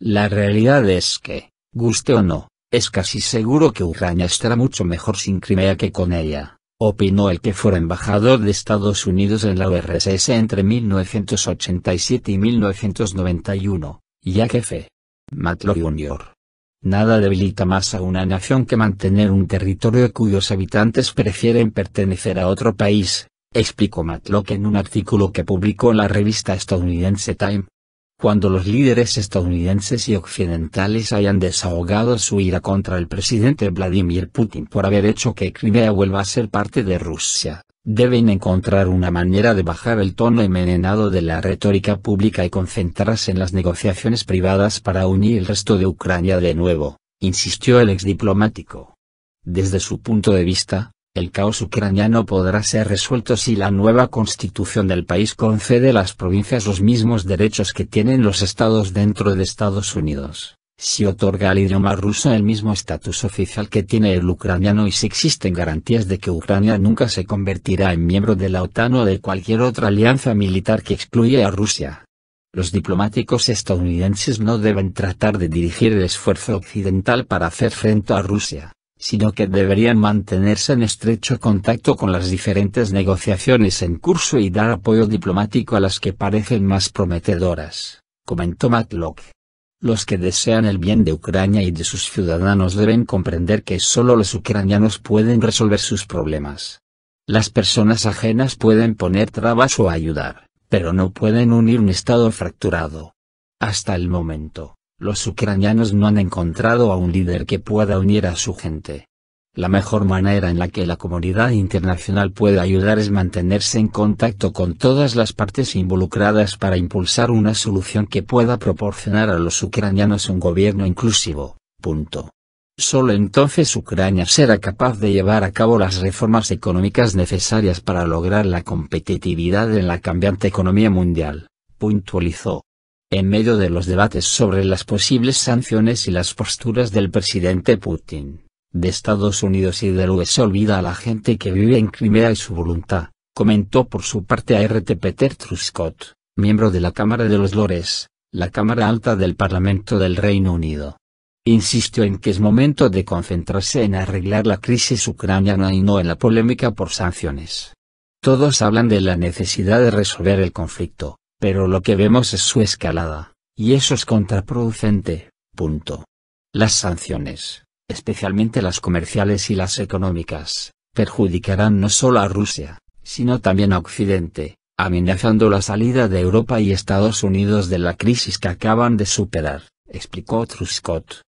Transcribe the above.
La realidad es que, guste o no, es casi seguro que Ucrania estará mucho mejor sin Crimea que con ella, opinó el que fuera embajador de Estados Unidos en la URSS entre 1987 y 1991, ya jefe. Matlock Jr. Nada debilita más a una nación que mantener un territorio cuyos habitantes prefieren pertenecer a otro país, explicó Matlock en un artículo que publicó en la revista estadounidense Time. Cuando los líderes estadounidenses y occidentales hayan desahogado su ira contra el presidente Vladimir Putin por haber hecho que Crimea vuelva a ser parte de Rusia, deben encontrar una manera de bajar el tono envenenado de la retórica pública y concentrarse en las negociaciones privadas para unir el resto de Ucrania de nuevo, insistió el exdiplomático. Desde su punto de vista, el caos ucraniano podrá ser resuelto si la nueva constitución del país concede a las provincias los mismos derechos que tienen los estados dentro de Estados Unidos, si otorga al idioma ruso el mismo estatus oficial que tiene el ucraniano y si existen garantías de que Ucrania nunca se convertirá en miembro de la OTAN o de cualquier otra alianza militar que excluya a Rusia. Los diplomáticos estadounidenses no deben tratar de dirigir el esfuerzo occidental para hacer frente a Rusia sino que deberían mantenerse en estrecho contacto con las diferentes negociaciones en curso y dar apoyo diplomático a las que parecen más prometedoras, comentó Matlock. Los que desean el bien de Ucrania y de sus ciudadanos deben comprender que solo los ucranianos pueden resolver sus problemas. Las personas ajenas pueden poner trabas o ayudar, pero no pueden unir un Estado fracturado. Hasta el momento, los ucranianos no han encontrado a un líder que pueda unir a su gente. La mejor manera en la que la comunidad internacional puede ayudar es mantenerse en contacto con todas las partes involucradas para impulsar una solución que pueda proporcionar a los ucranianos un gobierno inclusivo. Punto. Solo entonces Ucrania será capaz de llevar a cabo las reformas económicas necesarias para lograr la competitividad en la cambiante economía mundial, puntualizó en medio de los debates sobre las posibles sanciones y las posturas del presidente Putin, de Estados Unidos y del US olvida a la gente que vive en Crimea y su voluntad, comentó por su parte a RT Peter Truscott, miembro de la Cámara de los Lores, la Cámara Alta del Parlamento del Reino Unido. Insistió en que es momento de concentrarse en arreglar la crisis ucraniana y no en la polémica por sanciones. Todos hablan de la necesidad de resolver el conflicto, pero lo que vemos es su escalada, y eso es contraproducente. Punto. Las sanciones, especialmente las comerciales y las económicas, perjudicarán no solo a Rusia, sino también a Occidente, amenazando la salida de Europa y Estados Unidos de la crisis que acaban de superar, explicó Truscott.